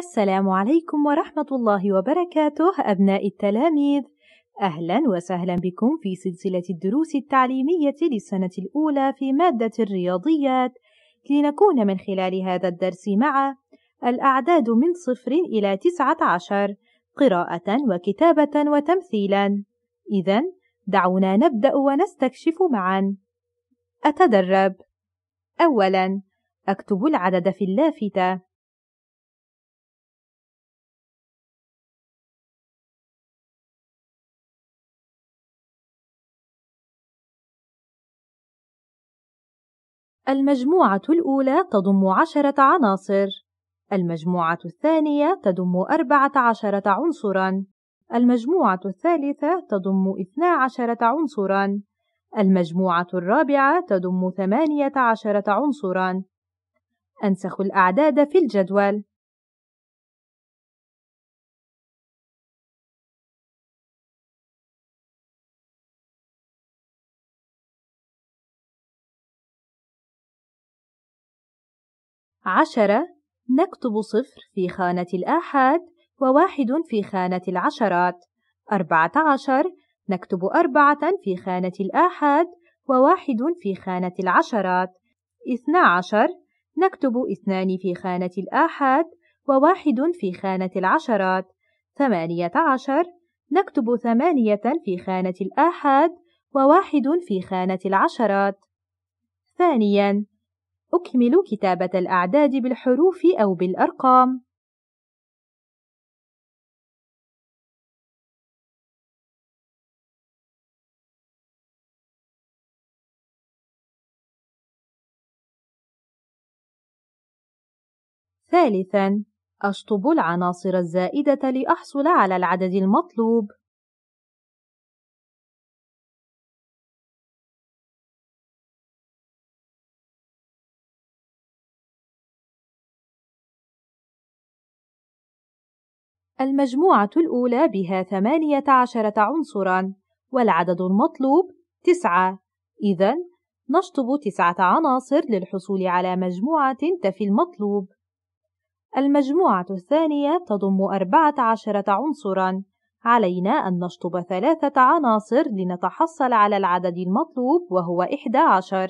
السلام عليكم ورحمة الله وبركاته أبناء التلاميذ أهلا وسهلا بكم في سلسلة الدروس التعليمية للسنة الأولى في مادة الرياضيات لنكون من خلال هذا الدرس مع الأعداد من صفر إلى تسعة عشر قراءة وكتابة وتمثيلا إذا دعونا نبدأ ونستكشف معا أتدرب أولا أكتب العدد في اللافتة المجموعة الأولى تضم عشرة عناصر المجموعة الثانية تضم أربعة عشرة عنصرًا المجموعة الثالثة تضم اثنا عشرة عنصرًا المجموعة الرابعة تضم ثمانية عشرة عنصرًا أنسخ الأعداد في الجدول عشرة نكتب صفر في خانة الآحاد وواحد في خانة العشرات أربعة عشر نكتب أربعة في خانة الآحاد وواحد في خانة العشرات اثنا عشر نكتب اثنان في خانة الآحاد وواحد في خانة العشرات ثمانية عشر نكتب ثمانية في خانة الآحاد وواحد في خانة العشرات ثانياً أكمل كتابة الأعداد بالحروف أو بالأرقام ثالثاً أشطب العناصر الزائدة لأحصل على العدد المطلوب المجموعة الأولى بها 18 عنصرًا، والعدد المطلوب 9 إذا نشطب تسعة عناصر للحصول على مجموعة تفي المطلوب المجموعة الثانية تضم أربعة عشرة عنصرًا علينا أن نشطب ثلاثة عناصر لنتحصل على العدد المطلوب وهو إحدى عشر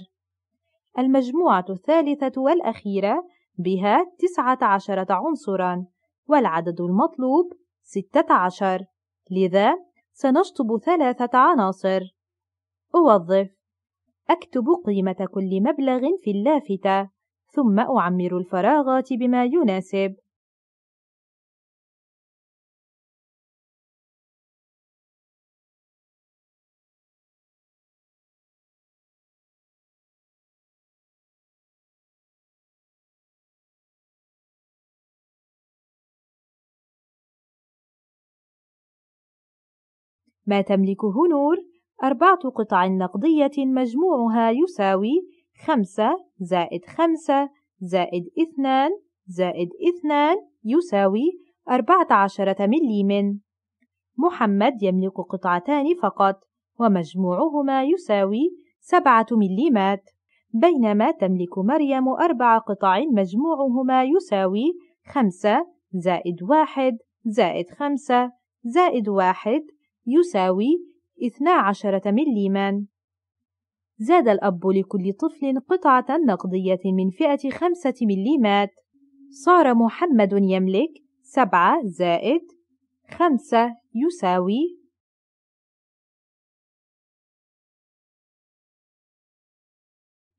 المجموعة الثالثة والأخيرة بها تسعة عشرة عنصرًا والعدد المطلوب 16 لذا سنشطب ثلاثة عناصر أوظف أكتب قيمة كل مبلغ في اللافتة ثم أعمر الفراغات بما يناسب ما تملكه نور أربعة قطع نقدية مجموعها يساوي خمسة زائد خمسة زائد اثنان زائد اثنان يساوي أربعة عشرة مليم محمد يملك قطعتان فقط ومجموعهما يساوي سبعة مليمات بينما تملك مريم أربع قطع مجموعهما يساوي خمسة زائد واحد زائد خمسة زائد واحد يساوي 12 مليما زاد الأب لكل طفل قطعة نقدية من فئة 5 مليمات صار محمد يملك 7 زائد 5 يساوي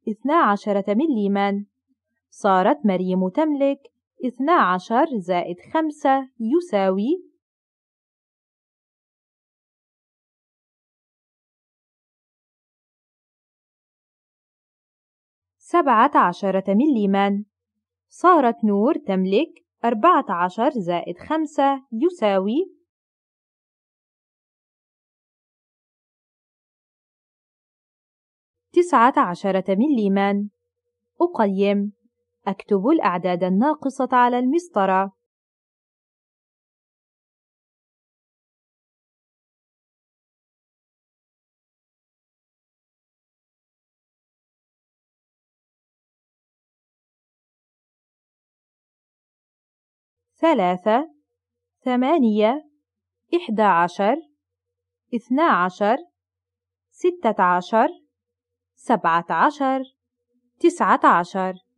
اثنا عشرة مليما صارت مريم تملك اثنا عشر زائد خمسة يساوي سبعة عشرة مليما صارت نور تملك أربعة عشر زائد خمسة يساوي تسعة عشرة مليما أقيم أكتب الأعداد الناقصة على المسطرة ثلاثة ثمانية إحدى عشر اثنا عشر ستة عشر سبعة عشر تسعة عشر